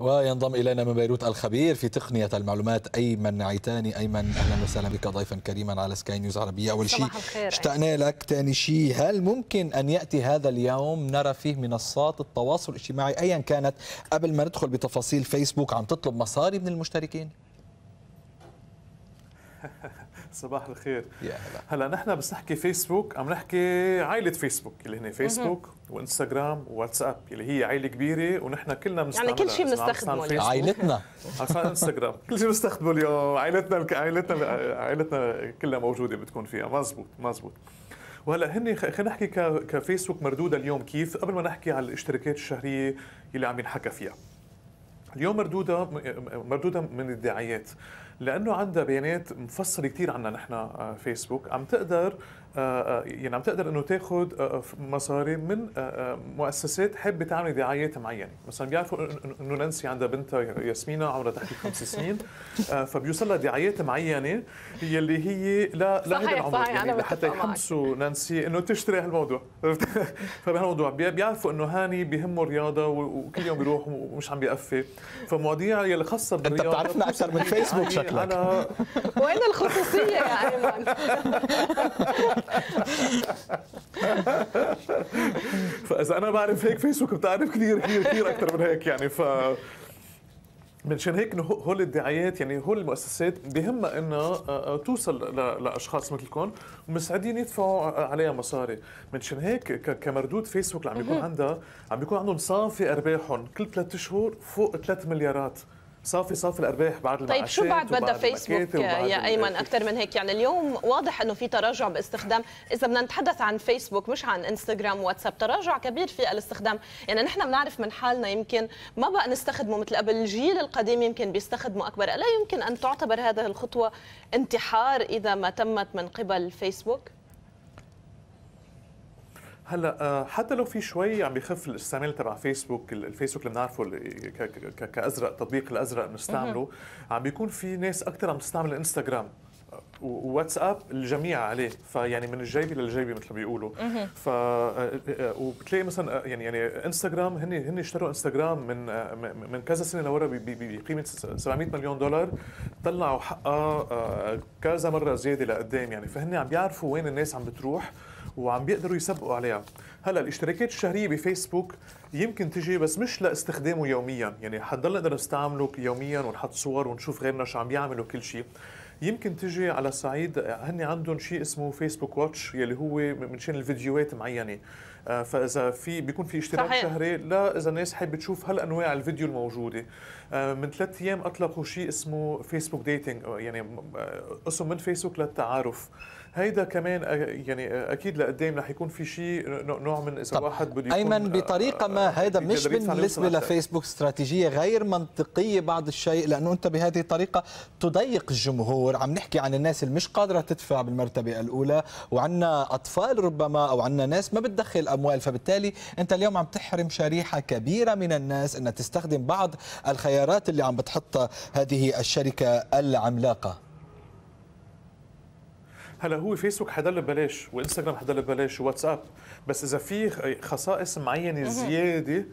وينضم إلينا من بيروت الخبير في تقنية المعلومات أيمن عيتاني أيمن أهلا وسهلا بك ضيفا كريما على سكاي نيوز عربية أول شيء اشتقنا لك ثاني شيء هل ممكن أن يأتي هذا اليوم نرى فيه منصات التواصل الاجتماعي أيا كانت قبل ما ندخل بتفاصيل فيسبوك عم تطلب مصاري من المشتركين؟ صباح الخير يا هلا هلا نحن بس نحكي فيسبوك عم نحكي عائله فيسبوك اللي هن فيسبوك وانستغرام وواتساب اللي هي عائله كبيره ونحن كلنا بنستخدمها يعني كل شيء بنستخدمه عائلتنا عشان انستغرام كل شيء بنستخدمه اليوم عائلتنا عائلتنا عائلتنا كلها موجوده بتكون فيها مزبوط مزبوط وهلا هن خلينا نحكي كفيسبوك مردودها اليوم كيف قبل ما نحكي على الاشتراكات الشهريه اللي عم ينحكى فيها اليوم مردودها مردودها من الدعايات لانه عندها بيانات مفصله كثير عنا نحن آه، فيسبوك عم تقدر آه، آه، يعني عم تقدر انه تاخذ مصاري من مؤسسات حابه تعمل دعايات معينه، مثلا بيعرفوا انه نانسي عندها بنتها ياسمينه عمرها تحت خمس سنين فبيوصل لها دعايات معينه يلي هي لا لا صحيح العمر يعني لحتى يحمسوا نانسي انه تشتري هالموضوع فبهالموضوع بيعرفوا انه هاني بهمه الرياضه وكل يوم بيروح ومش عم بيقفي فمواضيع يلي خاصه بالرياضه انت بتعرفنا اكثر من يعني فيسبوك شكلك شكلك انا وين الخصوصيه يا ايمن فاذا انا بعرف هيك فيسبوك بتعرف كثير كثير كثير اكثر من هيك يعني ف منشان هيك انه هول الدعايات يعني هول المؤسسات بهمها انها آه، آه، توصل لاشخاص مثلكم ومستعدين يدفعوا عليها مصاري، منشان هيك كمردود فيسبوك اللي عم بيكون عندها عم بيكون عندهم صافي ارباحهم كل ثلاث شهور فوق ثلاث مليارات صافي صافي الارباح بعد طيب شو بعد بدا فيسبوك يا ايمن اكثر من هيك يعني اليوم واضح انه في تراجع باستخدام اذا بدنا نتحدث عن فيسبوك مش عن انستغرام واتساب تراجع كبير في الاستخدام يعني نحن بنعرف من حالنا يمكن ما بقى نستخدمه مثل قبل الجيل القديم يمكن بيستخدمه اكبر الا يمكن ان تعتبر هذه الخطوه انتحار اذا ما تمت من قبل فيسبوك هلا آه، حتى لو في شوي عم بخف الاستعمال تبع فيسبوك الفيسبوك اللي بنعرفه كازرق تطبيق الازرق بنستعمله عم بيكون في ناس اكثر عم تستعمل انستغرام وواتساب الجميع عليه فيعني من الجيبه للجيبه مثل ما بيقولوا ف آه، آه، وبتلاقي مثلا يعني يعني انستغرام هن هن اشتروا انستغرام من من كذا سنه لورا بقيمه 700 مليون دولار طلعوا حقها كذا مره زياده لقدام يعني فهن عم بيعرفوا وين الناس عم بتروح وعم بيقدروا يسبقوا عليها هلا الاشتراكات الشهريه بفيسبوك يمكن تجي بس مش لاستخدامه يوميا يعني حتضل نقدر نستعمله يوميا ونحط صور ونشوف غيرنا شو عم يعملوا كل شيء يمكن تجي على صعيد هن عندهم شيء اسمه فيسبوك واتش يلي هو من شان الفيديوهات معينه آه، فاذا في بيكون في اشتراك صحيح. شهري لا اذا الناس حابه تشوف هالانواع الفيديو الموجوده آه، من ثلاث ايام اطلقوا شيء اسمه فيسبوك ديتنج يعني قسم آه، من فيسبوك للتعارف هيدا كمان يعني اكيد لقدام رح يكون في شيء نوع من اذا واحد بده ايمن بطريقه ما آه، هيدا مش بالنسبه لفيسبوك استراتيجيه غير منطقيه بعض الشيء لانه انت بهذه الطريقه تضيق الجمهور عم نحكي عن الناس اللي مش قادره تدفع بالمرتبه الاولى وعندنا اطفال ربما او عنا ناس ما بتدخل اموال فبالتالي انت اليوم عم تحرم شريحه كبيره من الناس انها تستخدم بعض الخيارات اللي عم بتحطها هذه الشركه العملاقه هلا هو فيسبوك حيضل ببلاش وانستغرام حيضل ببلاش وواتساب بس اذا في خصائص معينه زياده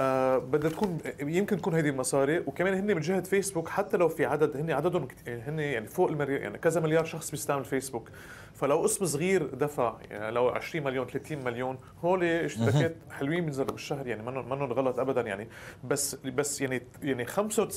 آه بدها تكون يمكن تكون هيدي المصاري وكمان هن من جهه فيسبوك حتى لو في عدد هن عددهم يعني هن يعني فوق المليار يعني كذا مليار شخص بيستعمل فيسبوك فلو قسم صغير دفع يعني لو 20 مليون 30 مليون هول اشتراكات حلوين بينزلوا بالشهر يعني ما منهم غلط ابدا يعني بس بس يعني يعني 95%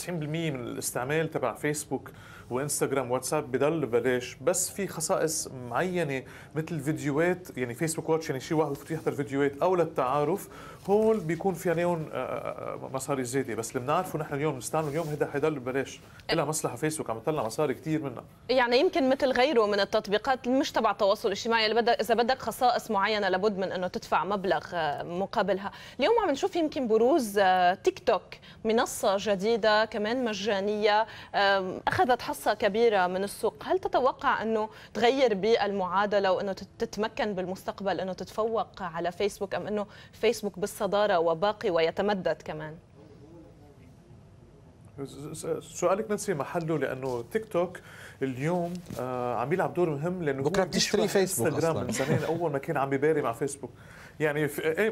من الاستعمال تبع فيسبوك وانستغرام واتساب بضل ببلاش بس في خصائص معينه مثل الفيديوهات يعني فيسبوك واتش يعني شيء واحد بفوت يحضر فيديوهات او للتعارف هول بيكون في عليهم آه، آه، آه، مصاري زياده بس اللي بنعرفه نحن اليوم بنستعمله اليوم هذا حيضل ببلاش الا مصلحه فيسبوك عم تطلع مصاري كثير منها يعني يمكن مثل غيره من التطبيقات مش مش تبع التواصل الاجتماعي اللي بدك اذا بدك خصائص معينه لابد من انه تدفع مبلغ آه، مقابلها اليوم عم نشوف يمكن بروز آه، تيك توك منصه جديده كمان مجانيه اخذت حصه كبيره من السوق هل تتوقع انه تغير بالمعادله وانه تتمكن بالمستقبل انه تتفوق على فيسبوك ام انه فيسبوك بالصداره وباقي ويتمدد كمان سؤالك نسي محله لانه تيك توك اليوم آه عم يلعب دور مهم لانه بكره بتشتري فيسبوك انستغرام من زمان اول ما كان عم يباري مع فيسبوك يعني في ايه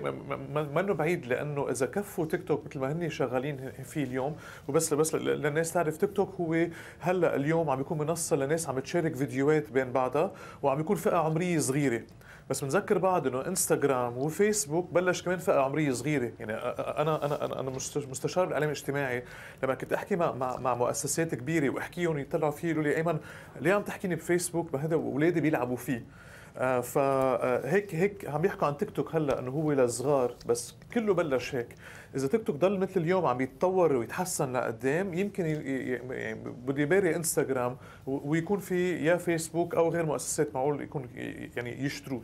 منه بعيد لانه اذا كفوا تيك توك مثل ما هن شغالين فيه اليوم وبس بس للناس تعرف تيك توك هو هلا اليوم عم بيكون منصه لناس عم تشارك فيديوهات بين بعضها وعم بيكون فئه عمريه صغيره بس بنذكر بعض انه انستغرام وفيسبوك بلش كمان فئه عمريه صغيره يعني انا انا انا مستشار بالاعلام الاجتماعي لما كنت احكي مع مع, مؤسسات كبيره واحكيهم يطلعوا فيه يقولوا لي ايمن ليه عم تحكيني بفيسبوك بهذا اولادي بيلعبوا فيه آه، فهيك آه، هيك عم يحكوا عن تيك توك هلا انه هو للصغار بس كله بلش هيك اذا تيك توك ضل مثل اليوم عم يتطور ويتحسن لقدام يمكن يعني بده يباري انستغرام ويكون في يا فيسبوك او غير مؤسسات معقول يكون يعني يشتروه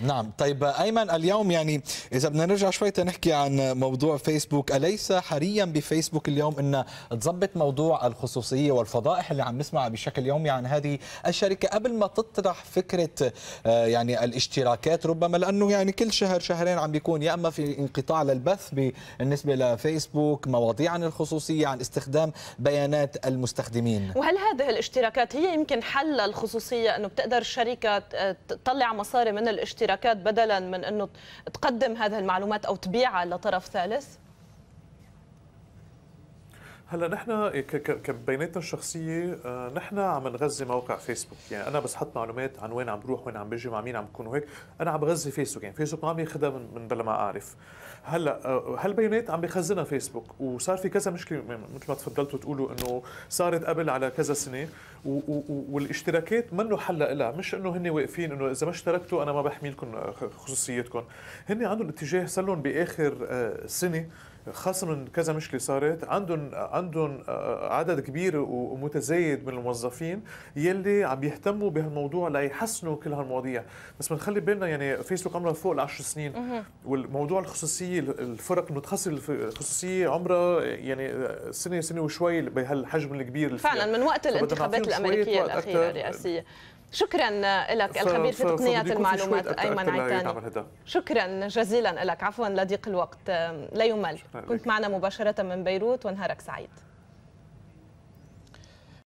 نعم طيب ايمن اليوم يعني اذا بدنا نرجع شوي تنحكي عن موضوع فيسبوك اليس حريا بفيسبوك اليوم ان تظبط موضوع الخصوصيه والفضائح اللي عم نسمعها بشكل يومي عن هذه الشركه قبل ما تطرح فكره آه، يعني الاشتراكات ربما لانه يعني كل شهر شهرين عم بيكون يا اما في انقطاع للبث بالنسبه لفيسبوك مواضيع عن الخصوصيه عن استخدام بيانات المستخدمين وهل هذه الاشتراكات هي يمكن حل الخصوصيه انه بتقدر الشركه آه، تطلع مصاري من الاشتراكات بدلا من انه تقدم هذه المعلومات او تبيعها لطرف ثالث؟ هلا نحن كبيناتنا الشخصيه آه، نحن عم نغذي موقع فيسبوك يعني انا بس حط معلومات عن وين عم بروح وين عم بيجي مع مين عم بكون وهيك انا عم بغذي فيسبوك يعني فيسبوك ما عم ياخذها من, من بلا ما اعرف هلا آه، هالبيانات عم بخزنها فيسبوك وصار في كذا مشكله مثل ما تفضلتوا تقولوا انه صارت قبل على كذا سنه و و والاشتراكات منه حل لها مش انه هن واقفين انه اذا ما اشتركتوا انا ما بحميلكم آه، خصوصيتكم هن عندهم اتجاه صار لهم باخر سنه خاصه من كذا مشكله صارت عندهم عندهم آه، آه، عدد كبير ومتزايد من الموظفين يلي عم يهتموا بهالموضوع ليحسنوا كل هالمواضيع بس بنخلي بالنا يعني فيسبوك عمرها فوق العشر سنين والموضوع الخصوصيه الفرق المتخصصه الخصوصيه عمرها يعني آه، سنه سنه وشوي بهالحجم الكبير فعلا من وقت الانتخابات الامريكيه الاخيره الرئاسيه شكرا لك الخبير في تقنيات المعلومات ايمن عيتاني شكرا جزيلا لك عفوا لضيق الوقت لا يمل كنت معنا مباشره من بيروت ونهارك سعيد